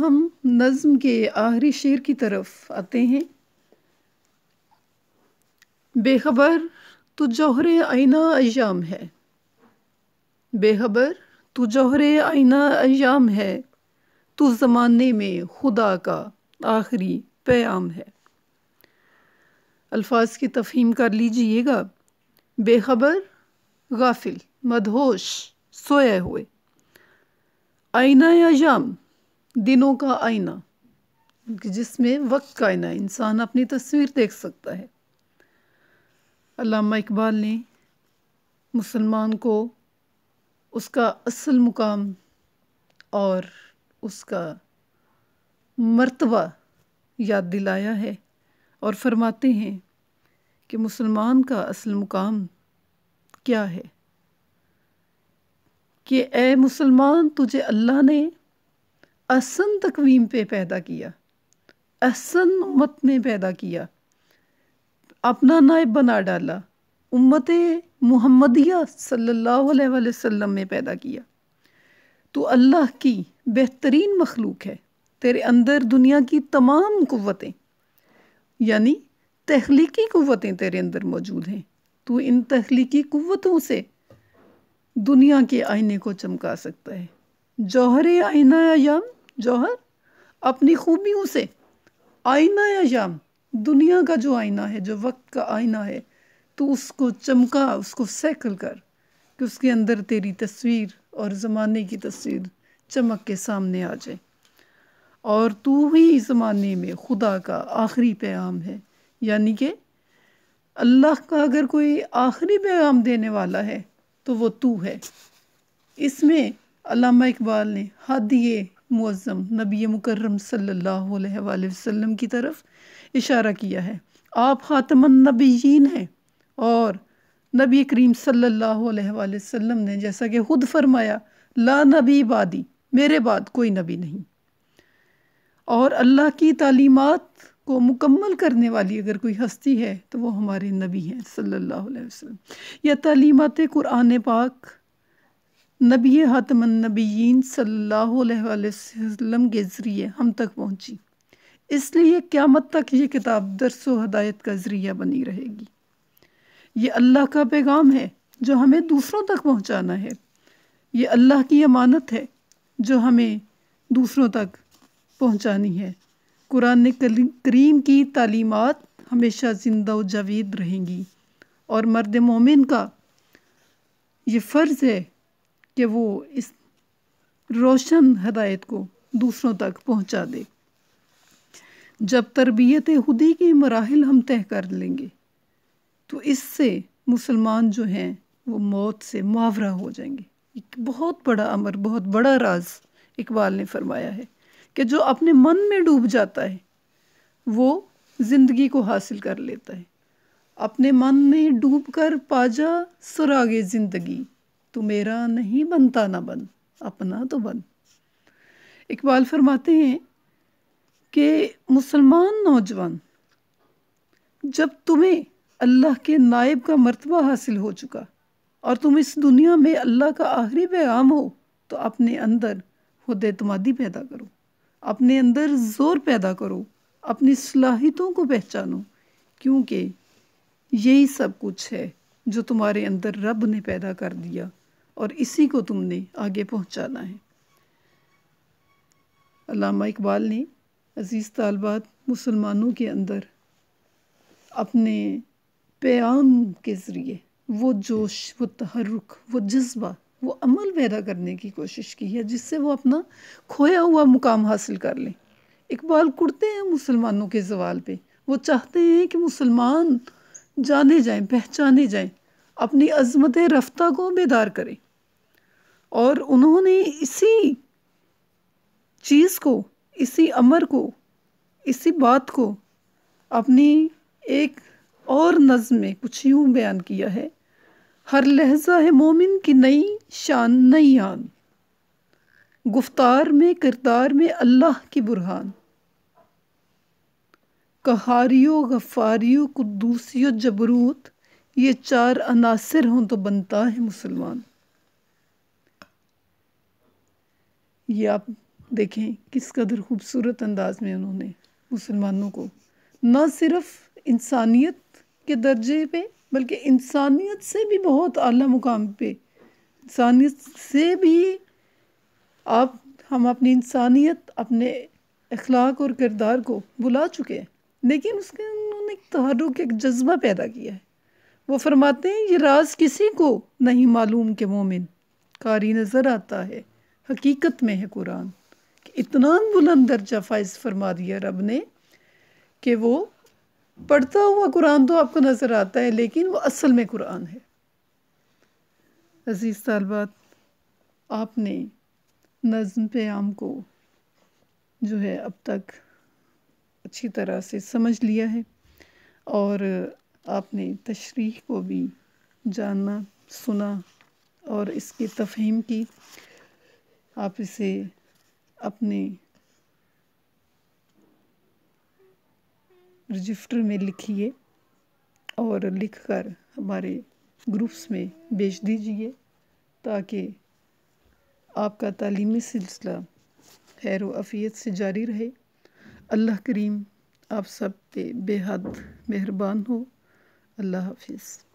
हम नज़म के आखिरी शेर की तरफ आते हैं बेखबर तो जौहर आईना अयाम है बेखबर तो जौहर आईना अयाम है तो ज़माने में खुदा का आखिरी प्याम है अल्फाज की तफहीम कर लीजिएगा बेखबर गाफिल मदहोश सोए हुए आईना अयाम दिनों का आईना जिसमें वक्त का आईना इंसान अपनी तस्वीर देख सकता है अलामा इकबाल ने मुसलमान को उसका असल मुकाम और उसका मर्तबा याद दिलाया है और फरमाते हैं कि मुसलमान का असल मुकाम क्या है कि ए मुसलमान तुझे अल्लाह ने असन तकवीम पे पैदा किया असन उम्मत ने पैदा किया अपना नायब बना डाला उम्मत मुहम्मदिया सल्लल्लाहु अलैहि वसल्लम में पैदा किया तो अल्लाह की बेहतरीन मखलूक है तेरे अंदर दुनिया की तमाम कुतें यानी तहलीकी कुवतें तेरे अंदर मौजूद हैं तो इन तहलीकी कुतों से दुनिया के आईने को चमका सकता है जौहर आईना आयाम जौहर अपनी खूबियों से आईना या शाम दुनिया का जो आईना है जो वक्त का आईना है तो उसको चमका उसको सैकल कर कि उसके अंदर तेरी तस्वीर और ज़माने की तस्वीर चमक के सामने आ जाए और तू ही ज़माने में खुदा का आखिरी पैगाम है यानी कि अल्लाह का अगर कोई आखिरी पैगाम देने वाला है तो वो तू है इसमें अलामा इकबाल ने हद ये मुज़म नबी मुकर्रम सल्लल्लाहु अलैहि वसल्लम की तरफ इशारा किया है आप खातमन ख़ातमनबीन हैं और नबी करीम सल्लल्लाहु अलैहि वसल्लम ने जैसा कि खुद फरमाया ला नबी बादी मेरे बाद कोई नबी नहीं और अल्लाह की तालीमत को मुकम्मल करने वाली अगर कोई हस्ती है तो वो हमारे नबी हैं सल्लल्लाहु अलैहि वसल्लम या तालीमत कुरान पाक नबी हतमनबीन सल्लल्लाहु सल्लाम के ज़रिए हम तक पहुँची इसलिए क़्यामत तक ये किताब दरस व हदायत का ज़रिया बनी रहेगी ये अल्लाह का पैगाम है जो हमें दूसरों तक पहुँचाना है ये अल्लाह की अमानत है जो हमें दूसरों तक पहुँचानी है कुरान करीम की तालीमत हमेशा ज़िंदा व जावेद रहेंगी और मर्द मोमिन का ये फ़र्ज़ है कि वो इस रोशन हदायत को दूसरों तक पहुंचा दे जब तरबियत खुदी के मराहल हम तय कर लेंगे तो इससे मुसलमान जो हैं वो मौत से मुआवरा हो जाएंगे एक बहुत बड़ा अमर बहुत बड़ा राज इकबाल ने फरमाया है कि जो अपने मन में डूब जाता है वो ज़िंदगी को हासिल कर लेता है अपने मन में डूब कर पाजा सुरागे ज़िंदगी तू मेरा नहीं बनता ना बन अपना तो बन इकबाल फरमाते हैं कि मुसलमान नौजवान जब तुम्हें अल्लाह के नायब का मर्तबा हासिल हो चुका और तुम इस दुनिया में अल्लाह का आखिरी पैगाम हो तो अपने अंदर खुद एतमादी पैदा करो अपने अंदर ज़ोर पैदा करो अपनी सलाहितों को पहचानो क्योंकि यही सब कुछ है जो तुम्हारे अंदर रब ने पैदा कर दिया और इसी को तुमने आगे पहुंचाना है अलामा इकबाल ने अज़ीज़ तलबात मुसलमानों के अंदर अपने प्याम के ज़रिए वो जोश वो तहरुक वो जज्बा वो अमल पैदा करने की कोशिश की है जिससे वो अपना खोया हुआ मुकाम हासिल कर लें इकबाल कुड़ते हैं मुसलमानों के जवाल पे वो चाहते हैं कि मुसलमान जाने जाएं पहचाने जाएं अपनी अजमत रफ्ता को बेदार करें और उन्होंने इसी चीज़ को इसी अमर को इसी बात को अपनी एक और नज़म में कुछ यूँ बयान किया है हर लहजा है मोमिन की नई शान नई आन गुफ्तार में किरदार में अल्लाह की बुरहान कहारियो गफ़ारियो कुद्दूसियो जबरूत ये चार अनासर हों तो बनता है मुसलमान ये आप देखें किस कदर खूबसूरत अंदाज में उन्होंने मुसलमानों को न सिर्फ इंसानियत के दर्जे पे बल्कि इंसानियत से भी बहुत अली मुकाम पे इंसानियत से भी आप हम अपनी इंसानियत अपने अखलाक और किरदार को बुला चुके हैं लेकिन उसके उन्होंने तहरुक एक जज्बा पैदा किया है वो फरमाते हैं ये राज किसी को नहीं मालूम के मोमिन कारी नज़र आता है हकीकत में है कुरान कि इतना बुलंद दर्जा फाइज फरमा दिया रब ने कि वो पढ़ता हुआ कुरान तो आपको नज़र आता है लेकिन वो असल में कुरान है अजीज़ तालबात आपने नज़म प्याम को जो है अब तक अच्छी तरह से समझ लिया है और आपने तशरीह को भी जानना सुना और इसकी तफहीम की आप इसे अपने रजिस्टर में लिखिए और लिखकर हमारे ग्रुप्स में भेज दीजिए ताकि आपका तालीमी सिलसिला खैर अफियत से जारी रहे अल्लाह करीम आप सब पे बेहद मेहरबान हो अल्लाह हाफिज़